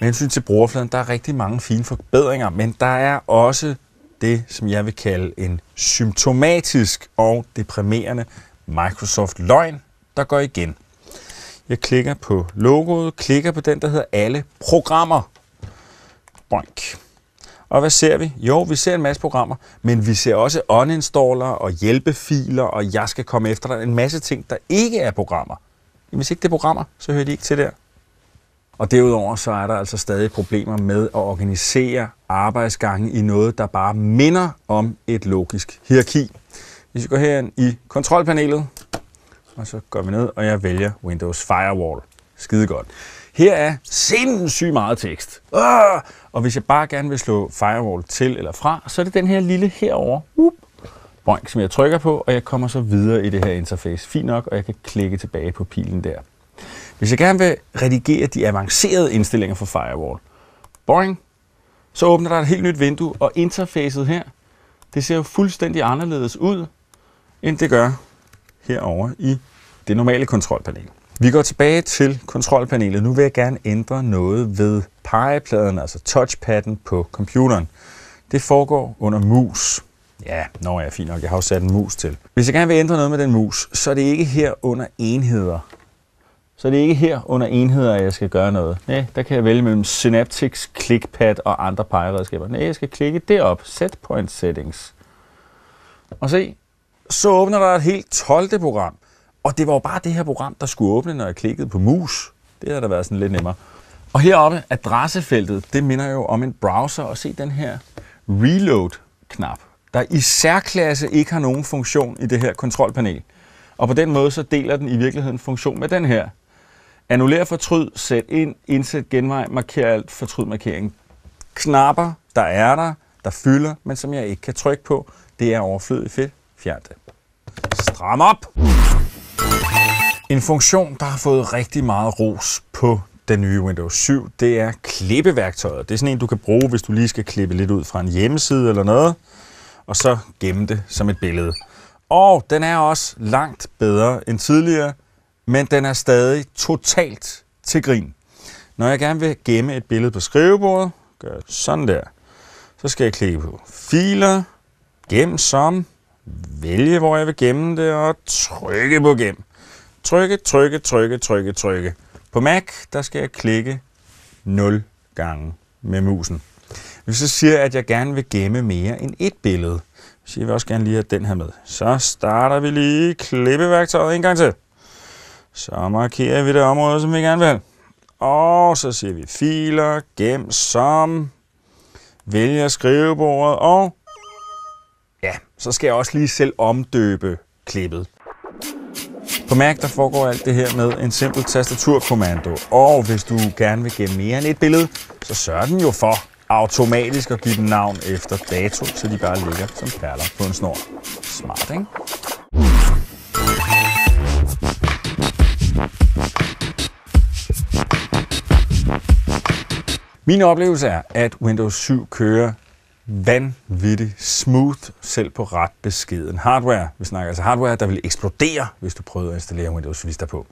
Med hensyn til brugerfladen, der er rigtig mange fine forbedringer, men der er også det, som jeg vil kalde en symptomatisk og deprimerende Microsoft-løgn, der går igen. Jeg klikker på logoet, klikker på den, der hedder alle programmer. Boink. Og hvad ser vi? Jo, vi ser en masse programmer, men vi ser også uninstaller og hjælpefiler, og jeg skal komme efter dig. En masse ting, der ikke er programmer. hvis ikke det er programmer, så hører de ikke til der. Og derudover så er der altså stadig problemer med at organisere arbejdsgangen i noget, der bare minder om et logisk hierarki. Hvis vi går herind i kontrolpanelet, og så går vi ned, og jeg vælger Windows Firewall. Skide godt. Her er sindssygt meget tekst. Øh! Og hvis jeg bare gerne vil slå Firewall til eller fra, så er det den her lille herover, Up! Boink, som jeg trykker på, og jeg kommer så videre i det her interface. Fint nok, og jeg kan klikke tilbage på pilen der. Hvis jeg gerne vil redigere de avancerede indstillinger for Firewall, boing, så åbner der et helt nyt vindue, og interfacet her, det ser jo fuldstændig anderledes ud, end det gør herover i det normale kontrolpanel. Vi går tilbage til kontrolpanelet. Nu vil jeg gerne ændre noget ved pegepladen, altså touchpadden på computeren. Det foregår under mus. Ja, når jeg er fint nok. Jeg har jo sat en mus til. Hvis jeg gerne vil ændre noget med den mus, så er det ikke her under enheder, så det er ikke her under enheder, at jeg skal gøre noget. Nej, der kan jeg vælge mellem Synaptics, ClickPad og andre pegeredskaber. Nej, jeg skal klikke derop, Set Point Settings. Og se, så åbner der et helt 12. program. Og det var jo bare det her program, der skulle åbne, når jeg klikkede på mus. Det havde da været sådan lidt nemmere. Og heroppe, adressefeltet, det minder jo om en browser. Og se den her reload-knap, der i særklasse ikke har nogen funktion i det her kontrolpanel. Og på den måde så deler den i virkeligheden funktion med den her. Annuller fortryd, sæt ind, indsæt genvej, marker alt, fortryd markering. Knapper, der er der, der fylder, men som jeg ikke kan trykke på, det er overflødigt fedt. Fjern det. Stram op! En funktion, der har fået rigtig meget ros på den nye Windows 7, det er klippeværktøjet. Det er sådan en, du kan bruge, hvis du lige skal klippe lidt ud fra en hjemmeside eller noget, og så gemme det som et billede. Og den er også langt bedre end tidligere men den er stadig totalt til grin. Når jeg gerne vil gemme et billede på skrivebordet, gør jeg sådan der. Så skal jeg klikke på filer, gem som, vælge hvor jeg vil gemme det og trykke på gem. Trykke, trykke, trykke, trykke, trykke. På Mac, der skal jeg klikke 0 gange med musen. Hvis jeg siger, at jeg gerne vil gemme mere end et billede, så jeg vil også gerne lige have den her med. Så starter vi lige klippeværktøjet en gang til. Så markerer vi det område, som vi gerne vil. Og så siger vi filer, gem som, vælger skrivebordet og... Ja, så skal jeg også lige selv omdøbe klippet. På Mac der foregår alt det her med en simpel tastaturkommando, og hvis du gerne vil gemme mere end et billede, så sørger den jo for automatisk at give den navn efter dato, så de bare ligger som perler på en snor. Smart, ikke? Min oplevelse er, at Windows 7 kører vanvittigt smooth, selv på ret beskeden hardware. Vi snakker altså hardware, der vil eksplodere, hvis du prøvede at installere Windows Vista på.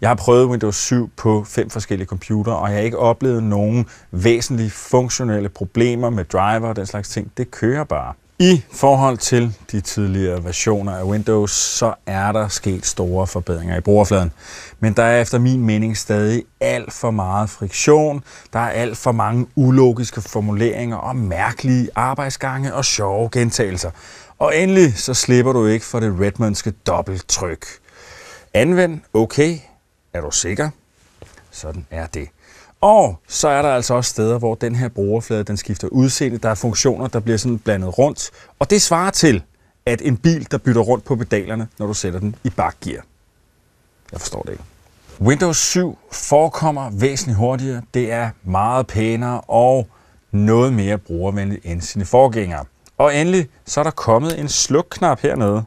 Jeg har prøvet Windows 7 på fem forskellige computere, og jeg har ikke oplevet nogen væsentlige funktionelle problemer med driver og den slags ting. Det kører bare. I forhold til de tidligere versioner af Windows, så er der sket store forbedringer i brugerfladen. Men der er efter min mening stadig alt for meget friktion, der er alt for mange ulogiske formuleringer og mærkelige arbejdsgange og sjove gentagelser. Og endelig så slipper du ikke for det Redmondske dobbelttryk. Anvend OK. Er du sikker? Sådan er det. Og så er der altså også steder, hvor den her brugerflade den skifter udseende. Der er funktioner, der bliver sådan blandet rundt. Og det svarer til, at en bil, der bytter rundt på pedalerne, når du sætter den i bakgear. Jeg forstår det ikke. Windows 7 forekommer væsentligt hurtigere. Det er meget pænere og noget mere brugervenligt end sine forgængere. Og endelig så er der kommet en slukknap hernede,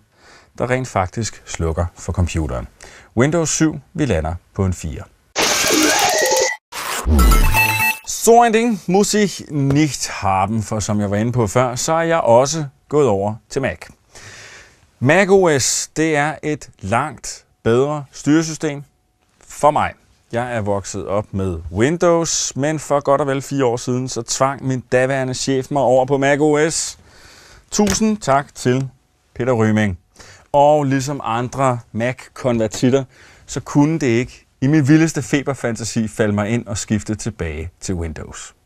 der rent faktisk slukker for computeren. Windows 7, vi lander på en 4. So ein Ding muss ich nicht haben, for som jeg var inde på før, så er jeg også gået over til Mac. Mac OS, det er et langt bedre styresystem for mig. Jeg er vokset op med Windows, men for godt og vel fire år siden, så tvang min daværende chef mig over på Mac OS. Tusind tak til Peter Røming. Og ligesom andre Mac-konvertitter, så kunne det ikke i min vildeste feberfantasi faldt mig ind og skifte tilbage til Windows.